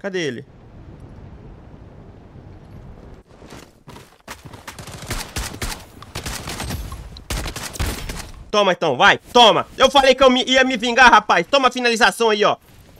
Cadê ele? Toma então, vai, toma. Eu falei que eu me, ia me vingar, rapaz. Toma a finalização aí, ó.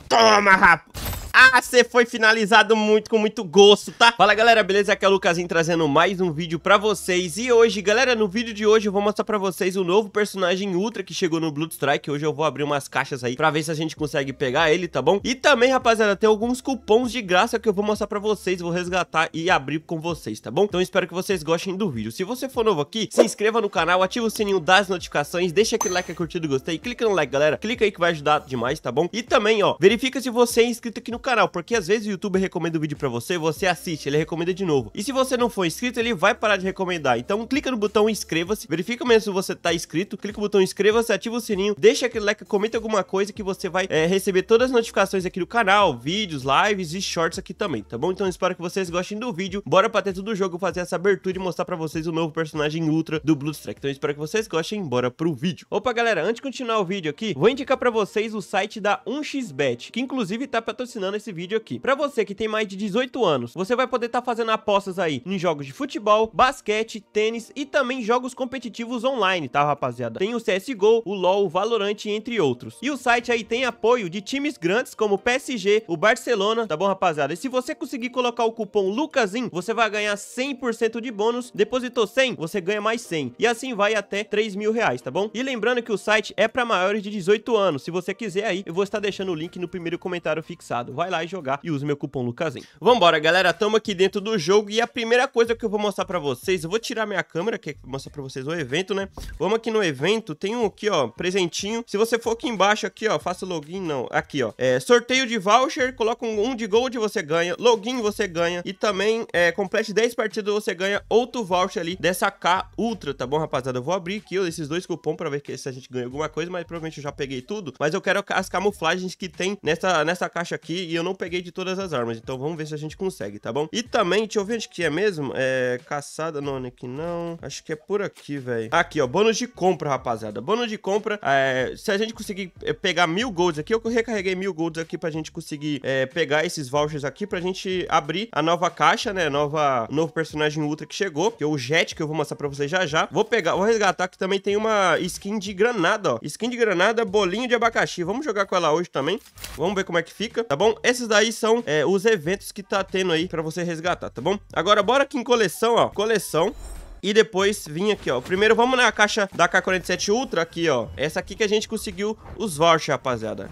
Toma, rapaz. Ah, você foi finalizado muito com muito gosto, tá? Fala galera, beleza? Aqui é o Lucasinho trazendo mais um vídeo pra vocês. E hoje, galera, no vídeo de hoje eu vou mostrar pra vocês o novo personagem Ultra que chegou no Bloodstrike. Hoje eu vou abrir umas caixas aí pra ver se a gente consegue pegar ele, tá bom? E também, rapaziada, tem alguns cupons de graça que eu vou mostrar pra vocês, vou resgatar e abrir com vocês, tá bom? Então espero que vocês gostem do vídeo. Se você for novo aqui, se inscreva no canal, ativa o sininho das notificações, deixa aquele like, é curtido, gostei, clica no like, galera. Clica aí que vai ajudar demais, tá bom? E também, ó, verifica se você é inscrito aqui no canal canal, porque às vezes o YouTube recomenda o um vídeo pra você, você assiste, ele recomenda de novo. E se você não for inscrito, ele vai parar de recomendar. Então clica no botão inscreva-se, verifica mesmo se você tá inscrito, clica no botão inscreva-se, ativa o sininho, deixa aquele like, comenta alguma coisa que você vai é, receber todas as notificações aqui do canal, vídeos, lives e shorts aqui também, tá bom? Então espero que vocês gostem do vídeo, bora pra dentro do jogo fazer essa abertura e mostrar pra vocês o novo personagem Ultra do Bloodstrike. Então espero que vocês gostem, bora pro vídeo. Opa galera, antes de continuar o vídeo aqui, vou indicar pra vocês o site da 1xbet, que inclusive tá patrocinando nesse vídeo aqui. Pra você que tem mais de 18 anos, você vai poder estar tá fazendo apostas aí em jogos de futebol, basquete, tênis e também jogos competitivos online, tá rapaziada? Tem o CSGO, o LoL, o Valorant, entre outros. E o site aí tem apoio de times grandes como o PSG, o Barcelona, tá bom rapaziada? E se você conseguir colocar o cupom LUCASIN, você vai ganhar 100% de bônus, depositou 100, você ganha mais 100. E assim vai até 3 mil reais, tá bom? E lembrando que o site é para maiores de 18 anos, se você quiser aí, eu vou estar deixando o link no primeiro comentário fixado. Vai vai lá e jogar e usa meu cupom Lucasinho. Vambora, galera, tamo aqui dentro do jogo e a primeira coisa que eu vou mostrar pra vocês, eu vou tirar minha câmera, que é mostrar pra vocês o evento, né? Vamos aqui no evento, tem um aqui, ó, presentinho. Se você for aqui embaixo, aqui, ó, faça login, não, aqui, ó, é, sorteio de voucher, coloca um, um de gold você ganha, login você ganha e também é, complete 10 partidas você ganha outro voucher ali dessa K Ultra, tá bom, rapaziada? Eu vou abrir aqui esses dois cupom pra ver se a gente ganha alguma coisa, mas provavelmente eu já peguei tudo, mas eu quero as camuflagens que tem nessa, nessa caixa aqui e eu não peguei de todas as armas, então vamos ver se a gente consegue, tá bom? E também, deixa eu ver onde que é mesmo, é... Caçada, não, aqui né, não, acho que é por aqui, velho. Aqui, ó, bônus de compra, rapaziada. Bônus de compra, é... se a gente conseguir é, pegar mil golds aqui, eu recarreguei mil golds aqui pra gente conseguir é, pegar esses vouchers aqui, pra gente abrir a nova caixa, né, nova... novo personagem ultra que chegou, que é o Jet, que eu vou mostrar pra vocês já já. Vou pegar, vou resgatar, que também tem uma skin de granada, ó. Skin de granada, bolinho de abacaxi. Vamos jogar com ela hoje também. Vamos ver como é que fica, tá bom? esses daí são é, os eventos que tá tendo aí pra você resgatar, tá bom? Agora, bora aqui em coleção, ó. Coleção. E depois vim aqui, ó Primeiro vamos na caixa da K47 Ultra aqui, ó Essa aqui que a gente conseguiu os vouchers, rapaziada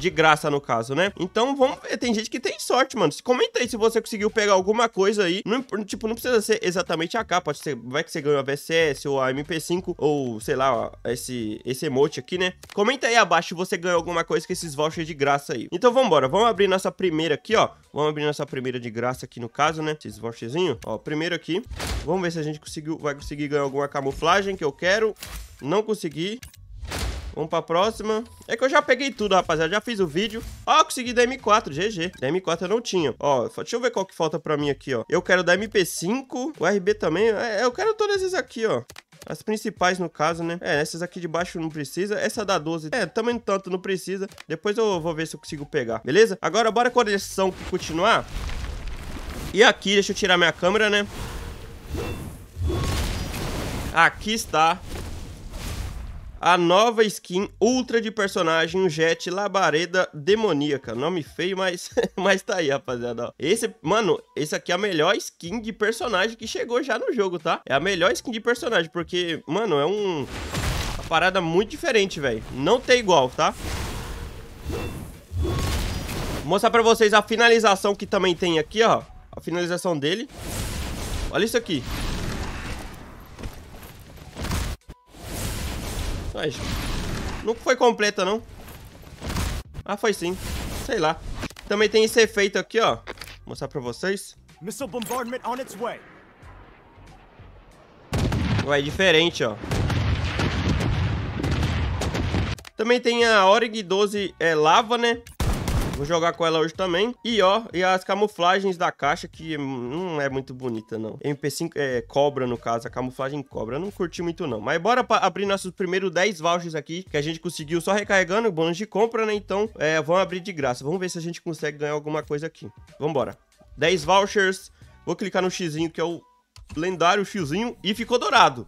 de graça, no caso, né? Então, vamos ver. Tem gente que tem sorte, mano. Comenta aí se você conseguiu pegar alguma coisa aí. Não, tipo, não precisa ser exatamente a capa. Pode ser, vai que você ganhou a VSS ou a MP5 ou, sei lá, esse, esse emote aqui, né? Comenta aí abaixo se você ganhou alguma coisa com esses vouchers de graça aí. Então, vambora. Vamos abrir nossa primeira aqui, ó. Vamos abrir nossa primeira de graça aqui, no caso, né? Esses voucherzinhos. Ó, primeiro aqui. Vamos ver se a gente conseguiu, vai conseguir ganhar alguma camuflagem que eu quero. Não consegui. Vamos pra próxima. É que eu já peguei tudo, rapaziada. Já fiz o vídeo. Ó, consegui da M4, GG. Da M4 eu não tinha. Ó, deixa eu ver qual que falta pra mim aqui, ó. Eu quero da MP5, o RB também. É, é, eu quero todas essas aqui, ó. As principais, no caso, né? É, essas aqui de baixo não precisa. Essa da 12, é, também tanto não precisa. Depois eu vou ver se eu consigo pegar, beleza? Agora, bora com a coleção continuar. E aqui, deixa eu tirar minha câmera, né? Aqui está a nova skin ultra de personagem, um Jet Labareda Demoníaca. Nome feio, mas, mas tá aí, rapaziada. Esse, mano, esse aqui é a melhor skin de personagem que chegou já no jogo, tá? É a melhor skin de personagem, porque, mano, é um... Uma parada muito diferente, velho. Não tem igual, tá? Vou mostrar pra vocês a finalização que também tem aqui, ó. A finalização dele. Olha isso aqui. Mas nunca foi completa, não. Ah, foi sim. Sei lá. Também tem esse efeito aqui, ó. Vou mostrar pra vocês. Missile bombardment on its way. Ué, é diferente, ó. Também tem a Orig 12 é, Lava, né? Vou jogar com ela hoje também. E ó, e as camuflagens da caixa, que não é muito bonita, não. MP5 é cobra, no caso, a camuflagem cobra. Eu não curti muito, não. Mas bora abrir nossos primeiros 10 vouchers aqui, que a gente conseguiu só recarregando, bônus de compra, né? Então, é, vamos abrir de graça. Vamos ver se a gente consegue ganhar alguma coisa aqui. Vambora. 10 vouchers. Vou clicar no xizinho, que é o lendário fiozinho E ficou dourado.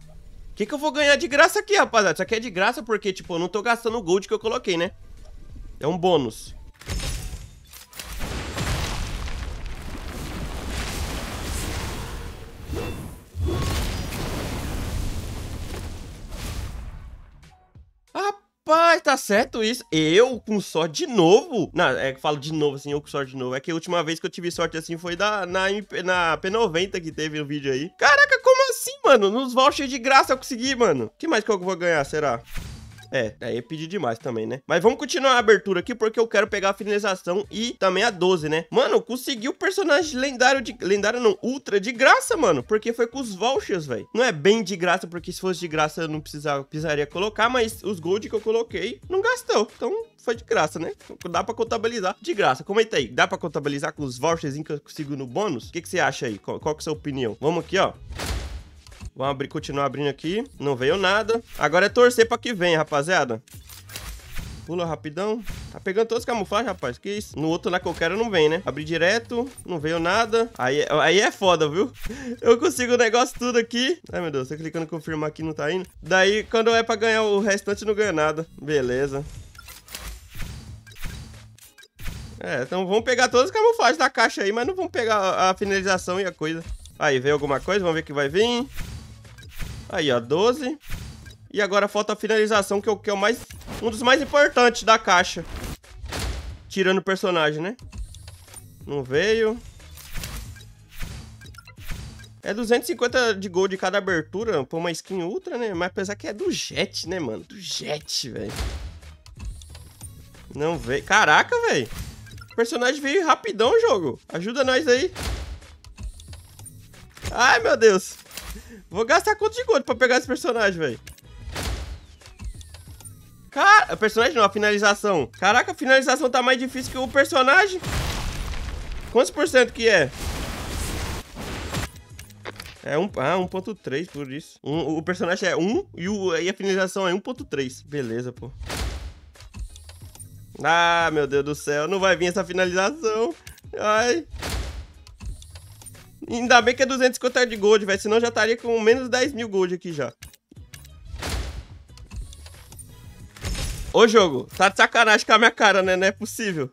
O que, que eu vou ganhar de graça aqui, rapaziada? Isso aqui é de graça porque, tipo, eu não tô gastando o gold que eu coloquei, né? É um bônus. tá certo isso. Eu, com sorte de novo. Não, é que falo de novo, assim, eu com sorte de novo. É que a última vez que eu tive sorte assim foi da, na, na P90 que teve o um vídeo aí. Caraca, como assim, mano? Nos vouchers de graça eu consegui, mano. O que mais que eu vou ganhar, será? É, aí é pedir demais também, né? Mas vamos continuar a abertura aqui, porque eu quero pegar a finalização e também a 12, né? Mano, consegui o personagem lendário de... Lendário não, ultra de graça, mano. Porque foi com os vouchers, velho. Não é bem de graça, porque se fosse de graça eu não precisava, precisaria colocar, mas os gold que eu coloquei não gastou. Então, foi de graça, né? Dá pra contabilizar de graça. Comenta aí, dá pra contabilizar com os vouchers que eu consigo no bônus? O que, que você acha aí? Qual, qual que é a sua opinião? Vamos aqui, ó. Vamos abrir, continuar abrindo aqui. Não veio nada. Agora é torcer pra que venha, rapaziada. Pula rapidão. Tá pegando todas as camuflagens, rapaz. Que isso? No outro lá que eu quero não vem, né? Abri direto. Não veio nada. Aí, aí é foda, viu? Eu consigo o negócio tudo aqui. Ai, meu Deus. Tô clicando confirmar aqui não tá indo. Daí, quando é pra ganhar o restante, não ganha nada. Beleza. É, então vamos pegar todas as camuflagens da caixa aí, mas não vamos pegar a finalização e a coisa. Aí, veio alguma coisa? Vamos ver o que vai vir. Aí, ó, 12. E agora falta a finalização, que é o, que é o mais... Um dos mais importantes da caixa. Tirando o personagem, né? Não veio. É 250 de gold de cada abertura, por uma skin ultra, né? Mas apesar que é do Jet, né, mano? Do Jet, velho. Não veio. Caraca, velho. O personagem veio rapidão, jogo. Ajuda nós aí. Ai, meu Deus. Vou gastar quanto de gold pra pegar esse personagem, velho? Cara, personagem não, a finalização. Caraca, a finalização tá mais difícil que o personagem. Quantos por cento que é? É um, ah, 1.3 por isso. Um, o personagem é 1 e, o, e a finalização é 1.3. Beleza, pô. Ah, meu Deus do céu. Não vai vir essa finalização. Ai. Ainda bem que é 250 de gold, velho. Senão já estaria com menos 10 mil gold aqui já. Ô, jogo. Tá de sacanagem com a minha cara, né? Não é possível.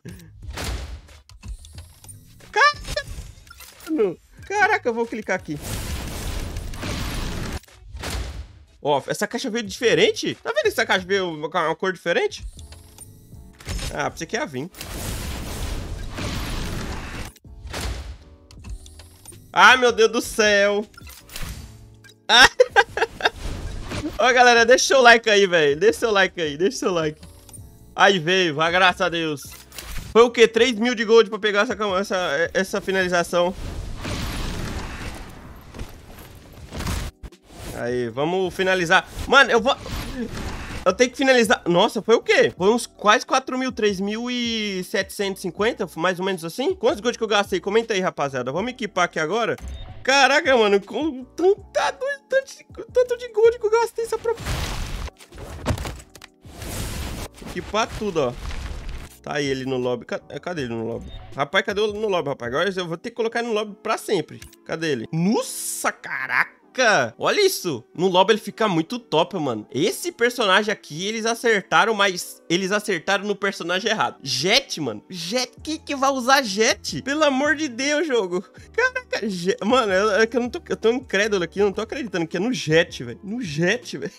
Caraca, eu vou clicar aqui. Ó, essa caixa veio diferente? Tá vendo que essa caixa veio com uma cor diferente? Ah, pensei que ia vir. Ai, meu Deus do céu. Ah. Ó, galera, deixa seu like aí, velho. Deixa seu like aí, deixa seu like. Aí veio, vai, graças a Deus. Foi o quê? 3 mil de gold pra pegar essa, essa, essa finalização. Aí, vamos finalizar. Mano, eu vou... Eu tenho que finalizar. Nossa, foi o quê? Foi uns quase 4 mil, 3.750, mais ou menos assim. Quantos gold que eu gastei? Comenta aí, rapaziada. Vamos equipar aqui agora. Caraca, mano, com tanta, tanto, tanto de gold que eu gastei essa pro... Equipar tudo, ó. Tá aí ele no lobby. Eh, cadê ele no lobby? Rapaz, cadê ele no lobby, rapaz? Agora eu vou ter que colocar ele no lobby pra sempre. Cadê ele? Nossa, caraca. Caraca! Olha isso! No lobby ele fica muito top, mano. Esse personagem aqui, eles acertaram, mas eles acertaram no personagem errado. Jet, mano. Jet, quem que vai usar Jet? Pelo amor de Deus, jogo. Caraca, Jet. Mano, eu, é eu, não tô, eu tô incrédulo aqui, eu não tô acreditando que é no Jet, velho. No Jet, velho.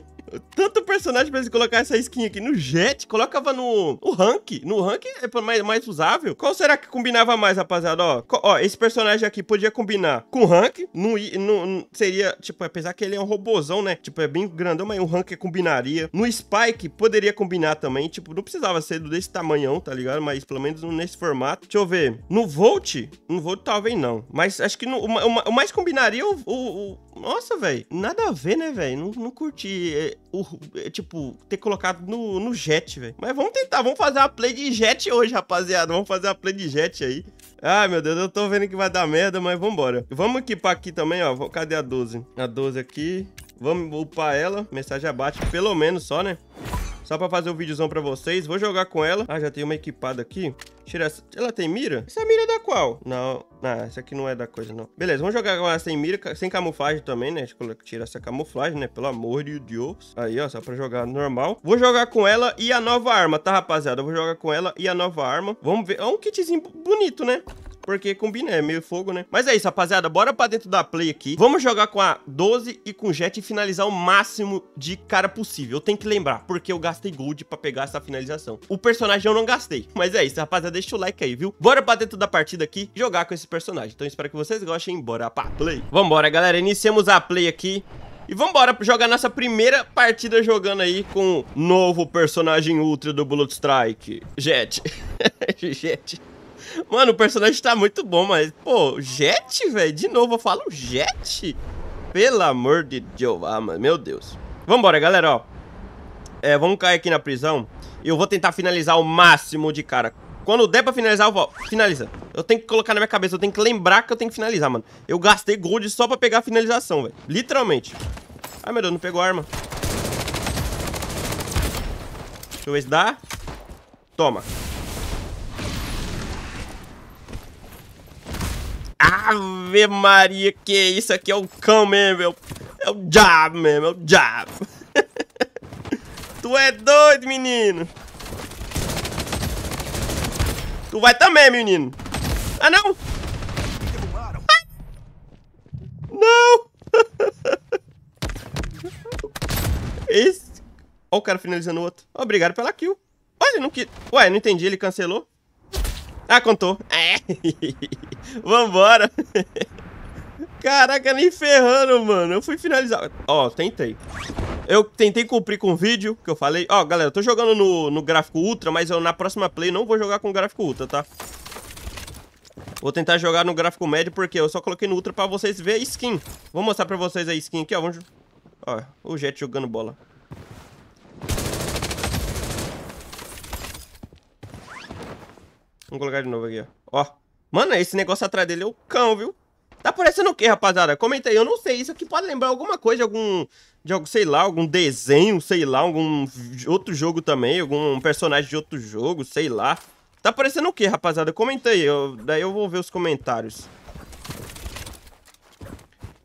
tanto personagem pra eles colocar essa skin aqui no Jet, colocava no, no Rank, no Rank é mais, mais usável. Qual será que combinava mais, rapaziada? Ó, ó esse personagem aqui podia combinar com o Rank, no no seria, tipo, apesar que ele é um robozão, né? Tipo, é bem grandão, mas o Rank combinaria. No Spike poderia combinar também, tipo, não precisava ser desse tamanhão, tá ligado? Mas pelo menos nesse formato. Deixa eu ver, no Volt, no Volt talvez não, mas acho que no, o, o, o mais combinaria o, o nossa, velho, nada a ver, né, velho? Não, não curti, é, o, é, tipo, ter colocado no, no Jet, velho. Mas vamos tentar, vamos fazer a play de Jet hoje, rapaziada. Vamos fazer a play de Jet aí. Ai, meu Deus, eu tô vendo que vai dar merda, mas vambora. Vamos equipar aqui também, ó. Cadê a 12? A 12 aqui. Vamos upar ela. Mensagem abate, pelo menos só, né? Só pra fazer o um videozão pra vocês. Vou jogar com ela. Ah, já tem uma equipada aqui. Tira essa. Ela tem mira? Essa mira é da qual? Não. Ah, essa aqui não é da coisa, não. Beleza, vamos jogar com ela sem mira, sem camuflagem também, né? Deixa tipo, eu tirar essa camuflagem, né? Pelo amor de Deus. Aí, ó, só pra jogar normal. Vou jogar com ela e a nova arma, tá, rapaziada? vou jogar com ela e a nova arma. Vamos ver. É um kitzinho bonito, né? Porque combina, é meio fogo, né? Mas é isso, rapaziada. Bora pra dentro da play aqui. Vamos jogar com a 12 e com jet e finalizar o máximo de cara possível. Eu tenho que lembrar, porque eu gastei gold pra pegar essa finalização. O personagem eu não gastei. Mas é isso, rapaziada. Deixa o like aí, viu? Bora pra dentro da partida aqui jogar com esse personagem. Então espero que vocês gostem. Bora pra play. Vambora, galera. Iniciamos a play aqui. E vambora jogar nossa primeira partida jogando aí com o novo personagem ultra do Blood Strike, Jet. Jet. Mano, o personagem tá muito bom, mas... Pô, Jet, velho? De novo, eu falo Jet? Pelo amor de Deus, ah, mano. Meu Deus. Vambora, galera, ó. É, vamos cair aqui na prisão. E eu vou tentar finalizar o máximo de cara. Quando der pra finalizar, eu vou... Finaliza. Eu tenho que colocar na minha cabeça. Eu tenho que lembrar que eu tenho que finalizar, mano. Eu gastei gold só pra pegar a finalização, velho. Literalmente. Ai, meu Deus, não pegou a arma. Deixa eu ver se dá. Toma. Ave Maria, que isso aqui é o cão mesmo, é o, diabo mesmo, é o diabo. tu é doido, menino. Tu vai também, menino. Ah, não. Ah! Não. Esse... Olha o cara finalizando o outro. Obrigado pela kill. Olha, não que... Ué, não entendi, ele cancelou. Ah, contou. É. Vambora. Caraca, nem ferrando, mano. Eu fui finalizar. Ó, tentei. Eu tentei cumprir com o vídeo que eu falei. Ó, galera, eu tô jogando no, no gráfico Ultra, mas eu na próxima play não vou jogar com gráfico Ultra, tá? Vou tentar jogar no gráfico médio porque eu só coloquei no Ultra pra vocês verem a skin. Vou mostrar pra vocês a skin aqui, ó. Vamos... Ó, o Jet jogando bola. Vamos colocar de novo aqui, ó. Ó. Mano, esse negócio atrás dele é o cão, viu? Tá parecendo o quê, rapaziada? Comenta aí. Eu não sei. Isso aqui pode lembrar alguma coisa, algum... De algum, sei lá, algum desenho, sei lá, algum outro jogo também, algum personagem de outro jogo, sei lá. Tá parecendo o quê, rapaziada? Comenta aí. Eu, daí eu vou ver os comentários.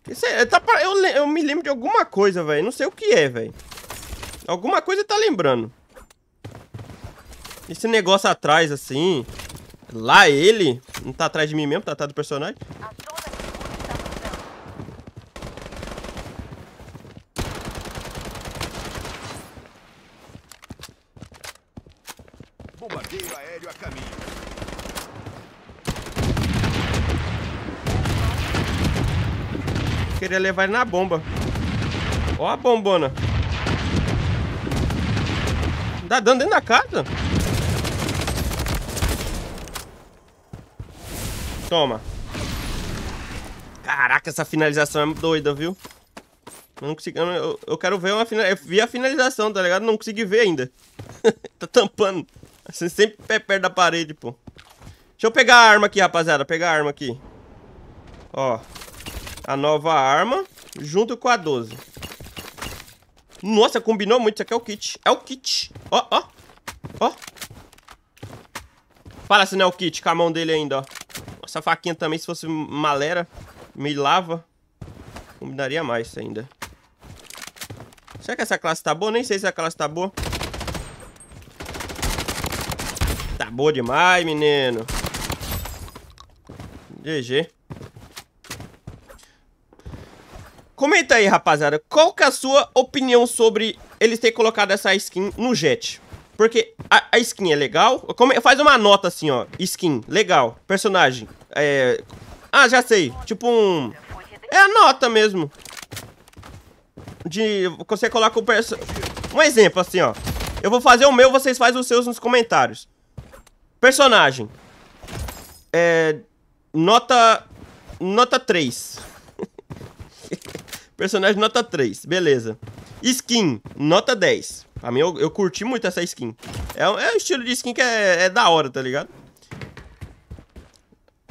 Isso é, tá, eu, eu me lembro de alguma coisa, velho. Não sei o que é, velho. Alguma coisa tá lembrando. Esse negócio atrás, assim... Lá ele? Não tá atrás de mim mesmo, tá atrás do personagem? aéreo a caminho. Queria levar ele na bomba. Ó a bombona. Dá dano dentro da casa. Toma. Caraca, essa finalização é doida, viu? Eu não consigo... Eu, eu quero ver uma finalização... Eu vi a finalização, tá ligado? Não consegui ver ainda. tá tampando. Assim, sempre é perto da parede, pô. Deixa eu pegar a arma aqui, rapaziada. Pegar a arma aqui. Ó. A nova arma. Junto com a 12. Nossa, combinou muito. Isso aqui é o kit. É o kit. Ó, ó. Ó. Fala se não é o kit com a mão dele ainda, ó. Essa faquinha também, se fosse malera, me lava, combinaria mais ainda. Será que essa classe tá boa? Nem sei se a classe tá boa. Tá boa demais, menino. GG. Comenta aí, rapaziada, qual que é a sua opinião sobre eles terem colocado essa skin no Jet? Porque a, a skin é legal? Faz uma nota assim, ó. Skin, legal. Personagem, é... Ah, já sei. Tipo um... É a nota mesmo. De... Você coloca o perso... Um exemplo, assim, ó. Eu vou fazer o meu, vocês fazem os seus nos comentários. Personagem. É... Nota... Nota 3. Personagem nota 3, beleza. Skin, nota 10. Pra mim, eu, eu curti muito essa skin. É, é um estilo de skin que é, é da hora, tá ligado?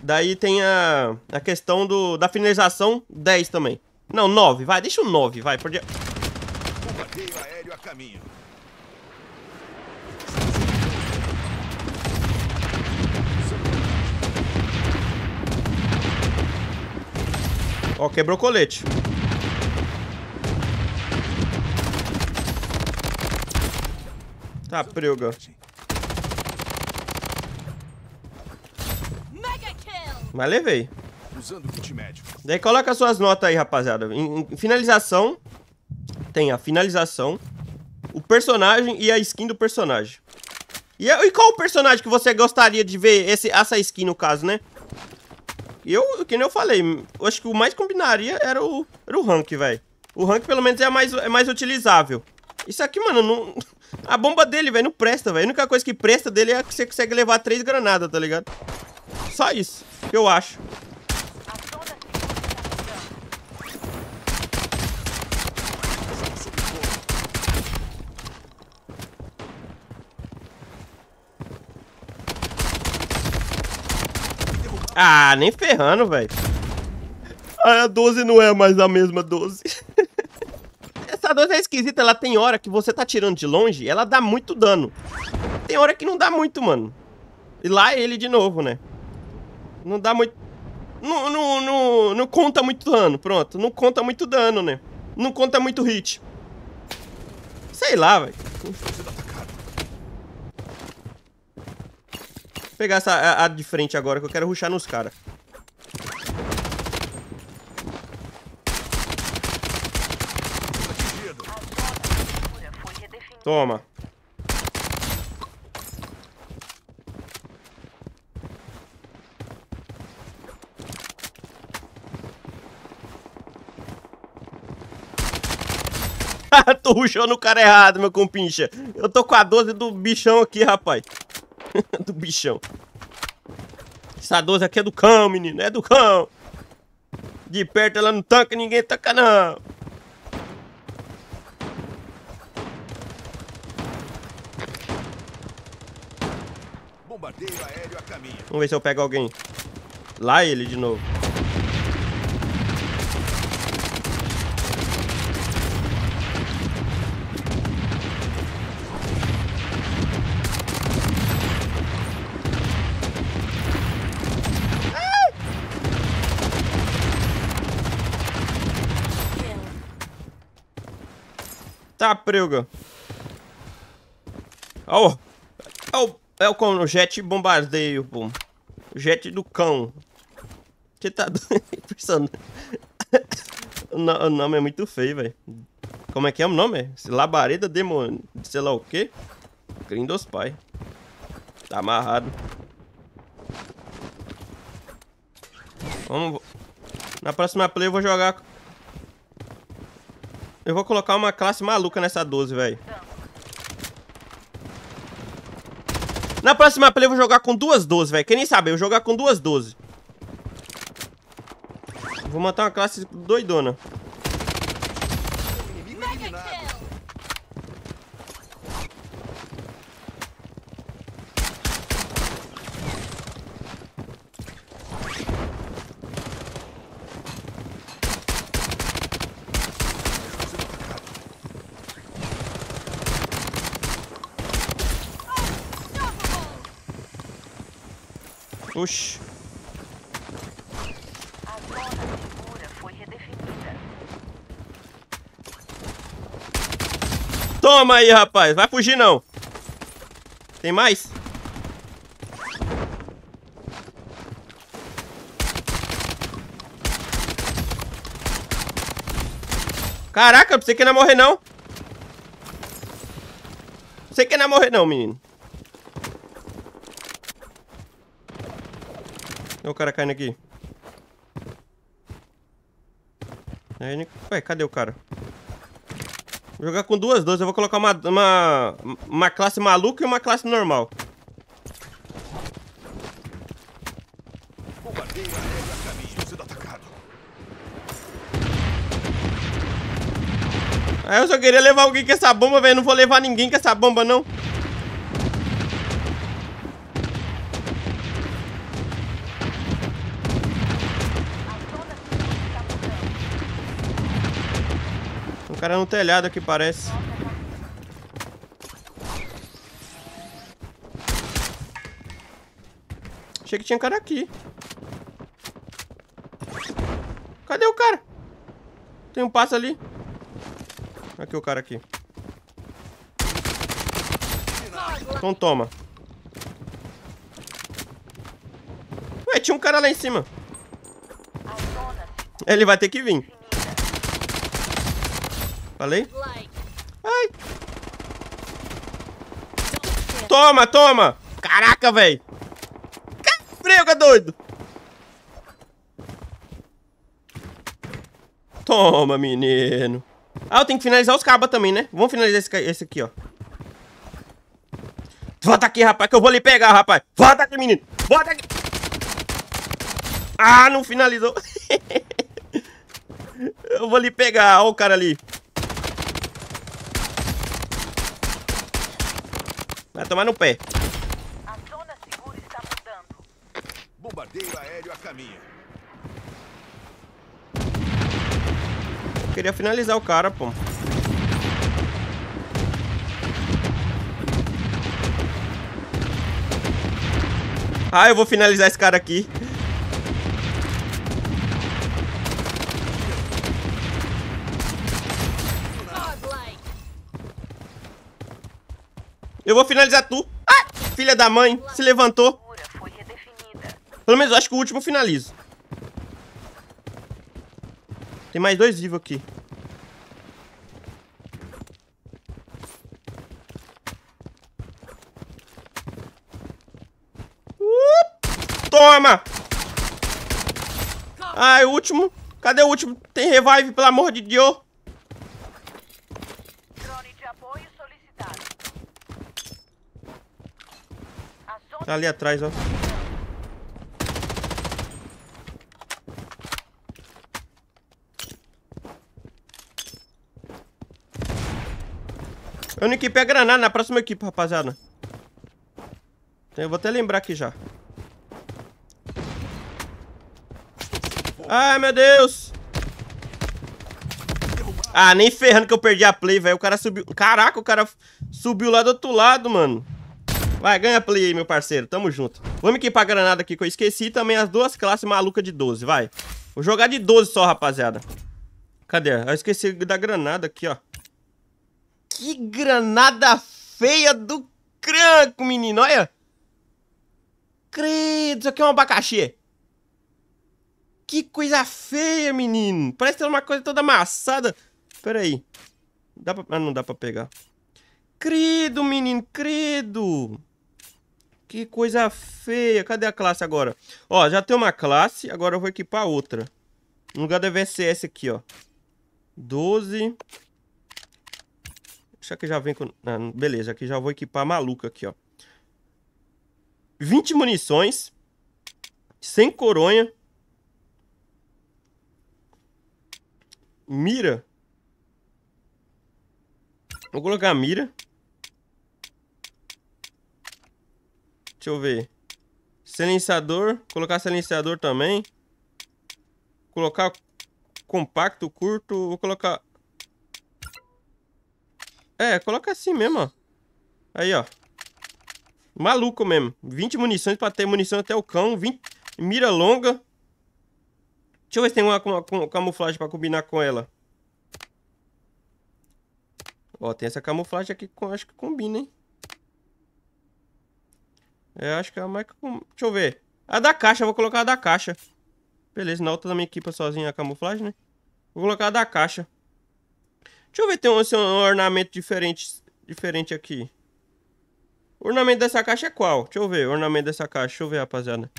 Daí tem a, a questão do, da finalização 10 também. Não, 9, vai, deixa o 9, vai. Porque... aéreo a caminho. Ó, quebrou o colete. Tá, prego. Mas levei. Usando kit médico. Daí coloca suas notas aí, rapaziada. Em, em finalização, tem a finalização, o personagem e a skin do personagem. E, e qual o personagem que você gostaria de ver esse, essa skin, no caso, né? Eu, que nem eu falei, eu acho que o mais combinaria era o, era o rank, velho. O rank, pelo menos, é mais, é mais utilizável. Isso aqui, mano, não... A bomba dele, velho, não presta, velho. A única coisa que presta dele é que você consegue levar três granadas, tá ligado? Só isso eu acho. Ah, nem ferrando, velho. Ah, a 12 não é mais a mesma 12. Essa 12 é esquisita, ela tem hora que você tá tirando de longe, ela dá muito dano. Tem hora que não dá muito, mano. E lá é ele de novo, né? Não dá muito. Não, não, não, não conta muito dano, pronto. Não conta muito dano, né? Não conta muito hit. Sei lá, velho. Pegar essa a, a, de frente agora, que eu quero ruxar nos caras. Toma. tô ruxando o cara errado, meu compincha. Eu tô com a 12 do bichão aqui, rapaz. do bichão. Essa 12 aqui é do cão, menino. É do cão. De perto ela não tanca, ninguém tanca, não. Vamos ver se eu pego alguém. Lá ele de novo. Tá, prego. Oh, é o, é o Jet bombardeio, pô. Jet do cão. Você tá pensando. o nome é muito feio, velho. Como é que é o nome? Labareda demônio. Sei lá o quê? Grindos pai. Tá amarrado. Vamos. Na próxima play eu vou jogar eu vou colocar uma classe maluca nessa 12, velho. Na próxima play eu vou jogar com duas 12, velho. Quem nem sabe, eu vou jogar com duas 12. Vou montar uma classe doidona. Oxi. A segura foi redefinida. Toma aí, rapaz. Vai fugir, não. Tem mais? Caraca, eu pensei que não ia morrer, não. Você que não ia morrer, não, menino. Olha o cara caindo aqui. Aí, ué, cadê o cara? Vou jogar com duas duas. Eu vou colocar uma, uma, uma classe maluca e uma classe normal. Aí eu só queria levar alguém com essa bomba, velho. Não vou levar ninguém com essa bomba, não. cara no é telhado aqui, parece. Achei que tinha cara aqui. Cadê o cara? Tem um passo ali. Aqui o cara aqui. Então toma. Ué, tinha um cara lá em cima. Ele vai ter que vir. Falei? Ai. Toma, toma. Caraca, velho. Frega, doido. Toma, menino. Ah, eu tenho que finalizar os cabas também, né? Vamos finalizar esse, esse aqui, ó. Volta aqui, rapaz, que eu vou lhe pegar, rapaz. Volta aqui, menino. Volta aqui. Ah, não finalizou. eu vou lhe pegar. Ó o cara ali. Vai tomar no pé. A zona segura está mudando. Bombardeiro aéreo a caminho. queria finalizar o cara, pô. Ah, eu vou finalizar esse cara aqui. Eu vou finalizar tu. Ah! Filha da mãe, se levantou. Pelo menos eu acho que o último finalizo. Tem mais dois vivos aqui. Uh! Toma! Ai o último. Cadê o último? Tem revive, pelo amor de Deus. Tá ali atrás, ó. Eu não equipei a granada na próxima equipe, rapaziada. Então, eu vou até lembrar aqui já. Ai, meu Deus! Ah, nem ferrando que eu perdi a play, velho. O cara subiu... Caraca, o cara subiu lá do outro lado, mano. Vai, ganha play aí, meu parceiro. Tamo junto. Vamos equipar a granada aqui que eu esqueci. também as duas classes malucas de 12, vai. Vou jogar de 12 só, rapaziada. Cadê? Eu esqueci da granada aqui, ó. Que granada feia do cranco, menino. Olha. Credo, isso aqui é um abacaxi. Que coisa feia, menino. Parece ter uma coisa toda amassada. Pera aí. Dá pra... Ah, não dá pra pegar. Credo, menino, credo. Que coisa feia. Cadê a classe agora? Ó, já tem uma classe. Agora eu vou equipar outra. No lugar da VSS aqui, ó. 12. Deixa que já vem com... Ah, beleza, aqui já vou equipar a maluca aqui, ó. 20 munições. Sem coronha. Mira. Vou colocar a mira. Deixa eu ver. Silenciador. Colocar silenciador também. Colocar compacto, curto. Vou colocar... É, coloca assim mesmo, ó. Aí, ó. Maluco mesmo. 20 munições pra ter munição até o cão. 20... Mira longa. Deixa eu ver se tem uma, uma, uma camuflagem pra combinar com ela. Ó, tem essa camuflagem aqui que acho que combina, hein? É, acho que é a mais... Deixa eu ver. A da caixa, vou colocar a da caixa. Beleza, na outra minha equipa sozinha a camuflagem, né? Vou colocar a da caixa. Deixa eu ver tem um, é um ornamento diferente, diferente aqui. O ornamento dessa caixa é qual? Deixa eu ver o ornamento dessa caixa. Deixa eu ver, rapaziada.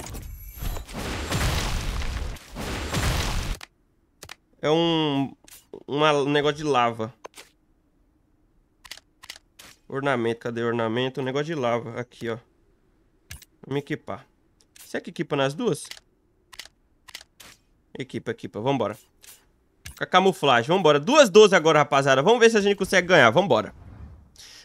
É um, uma, um negócio de lava. Ornamento, cadê o ornamento? Um negócio de lava. Aqui, ó. Vamos equipar. Será que equipa nas duas? Equipa, equipa. Vambora. Com a camuflagem. Vambora. Duas 12 agora, rapaziada. Vamos ver se a gente consegue ganhar. Vambora.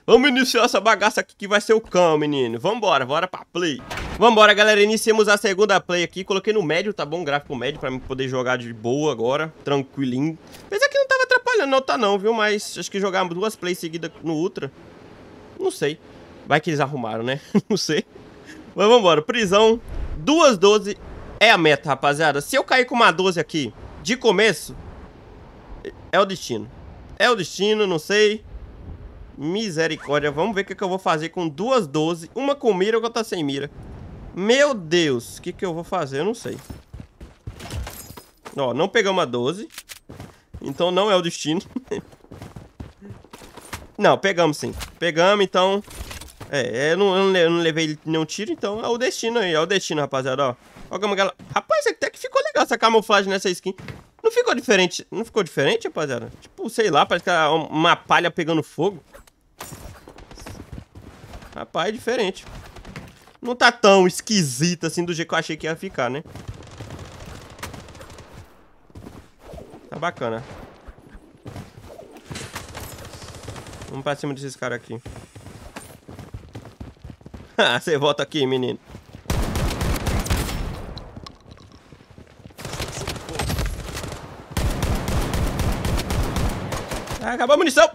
Vamos iniciar essa bagaça aqui que vai ser o cão, menino. Vambora, bora pra play. Vambora, galera. Iniciamos a segunda play aqui. Coloquei no médio, tá bom? Gráfico médio pra mim poder jogar de boa agora. Tranquilinho. Apesar que não tava atrapalhando, não tá não, viu? Mas acho que jogar duas plays seguidas no Ultra... Não sei. Vai que eles arrumaram, né? não sei. Mas vambora, prisão, duas 12 é a meta, rapaziada. Se eu cair com uma 12 aqui de começo, é o destino. É o destino, não sei. Misericórdia, vamos ver o que, que eu vou fazer com duas 12, uma com mira ou outra tá sem mira. Meu Deus, o que, que eu vou fazer? Eu não sei. Ó, não pegamos a 12. Então não é o destino. não, pegamos sim. Pegamos, então é, é, eu não, eu não, levei nenhum tiro, então é o destino aí, é o destino, rapaziada, ó. Ó como ela... Rapaz, até que ficou legal essa camuflagem nessa skin. Não ficou diferente, não ficou diferente, rapaziada? Tipo, sei lá, parece que é uma palha pegando fogo. Rapaz, é diferente. Não tá tão esquisita assim do jeito que eu achei que ia ficar, né? Tá bacana. Vamos pra cima desses caras aqui. Você volta aqui, menino. Ah, acabou a munição.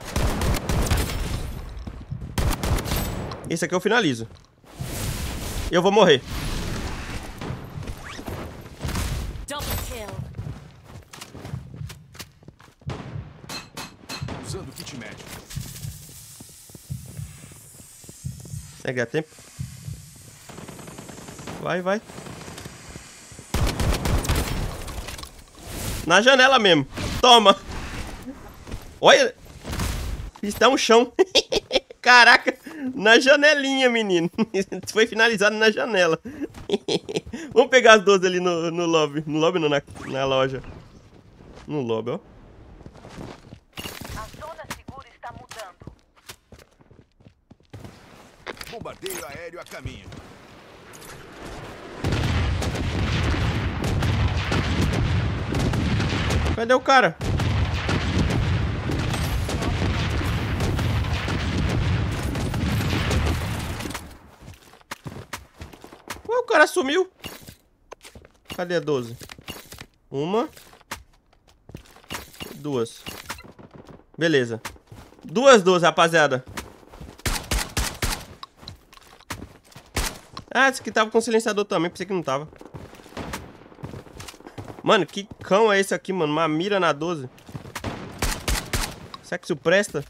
Esse aqui eu finalizo. Eu vou morrer. Usando kit médico. Será tempo? vai, vai. Na janela mesmo. Toma. Olha. Fiz dar é um chão. Caraca. Na janelinha, menino. Foi finalizado na janela. Vamos pegar as 12 ali no, no lobby. No lobby não, na, na loja. No lobby, ó. A zona segura está mudando. Bombardeiro aéreo a caminho. Cadê o cara? Ué, o cara sumiu. Cadê a 12? Uma. Duas. Beleza. Duas 12, rapaziada. Ah, esse que tava com silenciador também. Pensei que não tava. Mano, que cão é esse aqui, mano? Uma mira na 12. Será que isso presta?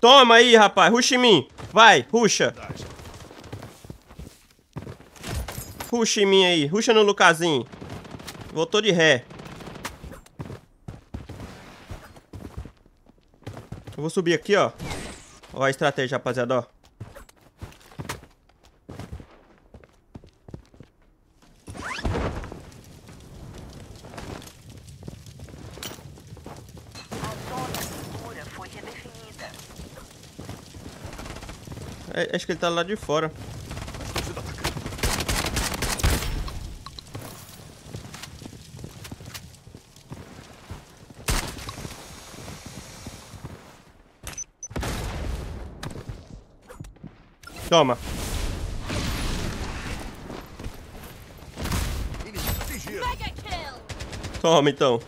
Toma aí, rapaz. Ruxa em mim. Vai, ruxa. Ruxa em mim aí. Ruxa no Lucasinho. Voltou de ré. Eu vou subir aqui, ó. Ó a estratégia, rapaziada, ó. É, acho que ele tá lá de fora. Toma. Toma, então.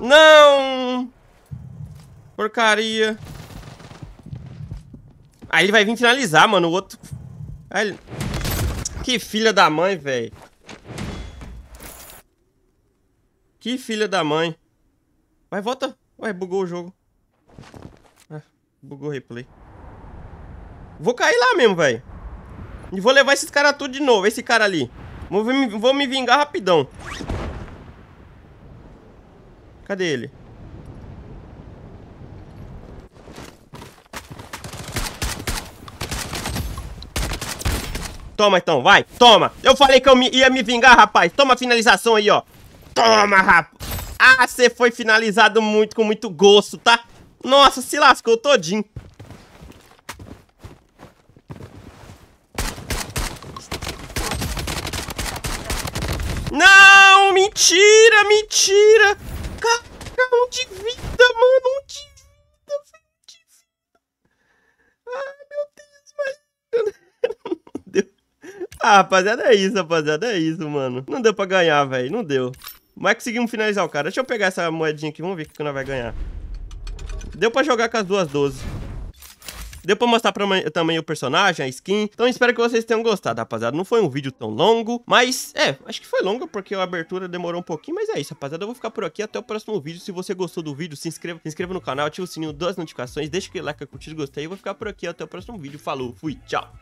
Não! Porcaria. Aí ele vai vir finalizar, mano. O outro... Que filha da mãe, velho. Que filha da mãe. Vai, volta. Ué, bugou o jogo. Ah, bugou o replay. Vou cair lá mesmo, velho. E vou levar esses caras tudo de novo, esse cara ali. Vou, vou me vingar rapidão. Cadê ele? Toma então, vai, toma. Eu falei que eu me, ia me vingar, rapaz. Toma a finalização aí, ó. Toma, rapaz. Ah, você foi finalizado muito, com muito gosto, tá? Nossa, se lascou todinho. Não, mentira, mentira. Cara, um de vida, mano, um de vida, de vida. Ai, meu Deus, mas... Ah, rapaziada, é isso, rapaziada, é isso, mano. Não deu pra ganhar, velho, não deu. Mas é conseguimos finalizar o cara. Deixa eu pegar essa moedinha aqui, vamos ver o que nós vai ganhar. Deu pra jogar com as duas 12. Deu pra mostrar pra, também o personagem, a skin. Então espero que vocês tenham gostado, rapaziada. Não foi um vídeo tão longo, mas é, acho que foi longo porque a abertura demorou um pouquinho. Mas é isso, rapaziada. Eu vou ficar por aqui até o próximo vídeo. Se você gostou do vídeo, se inscreva, se inscreva no canal, ativa o sininho das notificações, deixa aquele like, curtir, gostei. Eu vou ficar por aqui até o próximo vídeo. Falou, fui, tchau.